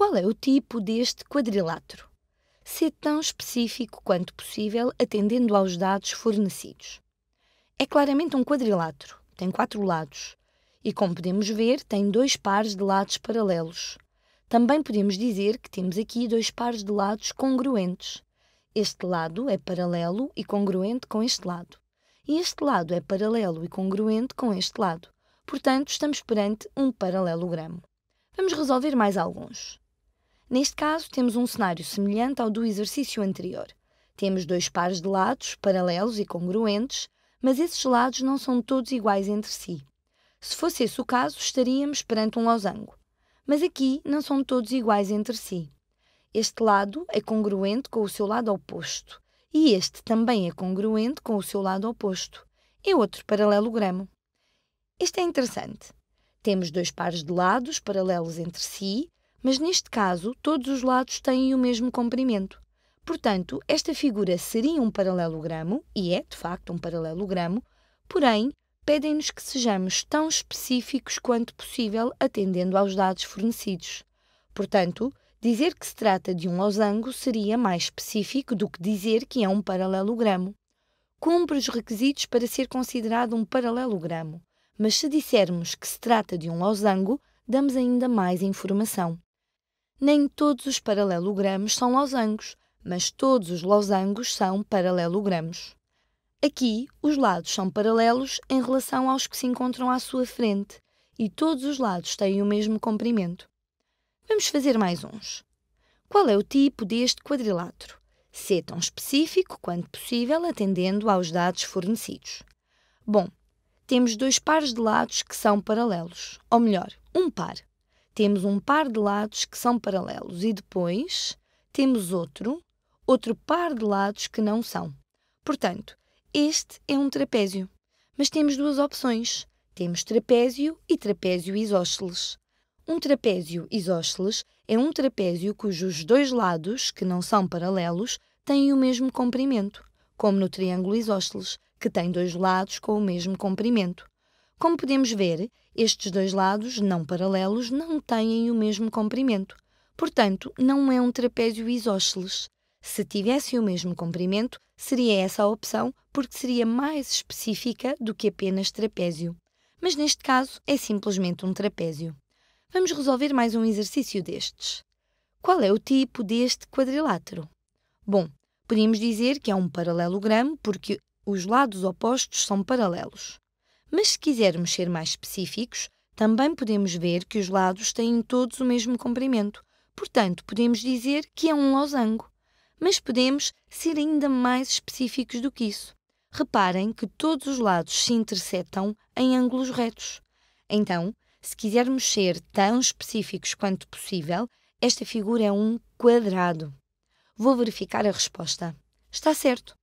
Qual é o tipo deste quadrilátero? Ser tão específico quanto possível, atendendo aos dados fornecidos. É claramente um quadrilátero, tem quatro lados, e como podemos ver, tem dois pares de lados paralelos. Também podemos dizer que temos aqui dois pares de lados congruentes. Este lado é paralelo e congruente com este lado. E este lado é paralelo e congruente com este lado. Portanto, estamos perante um paralelogramo. Vamos resolver mais alguns. Neste caso, temos um cenário semelhante ao do exercício anterior. Temos dois pares de lados, paralelos e congruentes, mas esses lados não são todos iguais entre si. Se fosse esse o caso, estaríamos perante um losango. Mas aqui não são todos iguais entre si. Este lado é congruente com o seu lado oposto, e este também é congruente com o seu lado oposto. É outro paralelogramo. Este é interessante. Temos dois pares de lados paralelos entre si, mas neste caso todos os lados têm o mesmo comprimento. Portanto, esta figura seria um paralelogramo, e é de facto um paralelogramo, porém pedem-nos que sejamos tão específicos quanto possível atendendo aos dados fornecidos. Portanto, dizer que se trata de um losango seria mais específico do que dizer que é um paralelogramo. Cumpre os requisitos para ser considerado um paralelogramo, mas se dissermos que se trata de um losango, damos ainda mais informação. Nem todos os paralelogramos são losangos, mas todos os losangos são paralelogramos. Aqui, os lados são paralelos em relação aos que se encontram à sua frente e todos os lados têm o mesmo comprimento. Vamos fazer mais uns. Qual é o tipo deste quadrilátero? Ser tão específico quanto possível, atendendo aos dados fornecidos. Bom, temos dois pares de lados que são paralelos, ou melhor, um par temos um par de lados que são paralelos e depois temos outro, outro par de lados que não são. Portanto, este é um trapézio. Mas temos duas opções. Temos trapézio e trapézio isósceles. Um trapézio isósceles é um trapézio cujos dois lados, que não são paralelos, têm o mesmo comprimento, como no triângulo isósceles, que tem dois lados com o mesmo comprimento. Como podemos ver, estes dois lados, não paralelos, não têm o mesmo comprimento. Portanto, não é um trapézio isósceles. Se tivesse o mesmo comprimento, seria essa a opção, porque seria mais específica do que apenas trapézio. Mas neste caso, é simplesmente um trapézio. Vamos resolver mais um exercício destes. Qual é o tipo deste quadrilátero? Bom, podemos dizer que é um paralelogramo porque os lados opostos são paralelos. Mas se quisermos ser mais específicos, também podemos ver que os lados têm todos o mesmo comprimento. Portanto, podemos dizer que é um losango. Mas podemos ser ainda mais específicos do que isso. Reparem que todos os lados se interceptam em ângulos retos. Então, se quisermos ser tão específicos quanto possível, esta figura é um quadrado. Vou verificar a resposta. Está certo.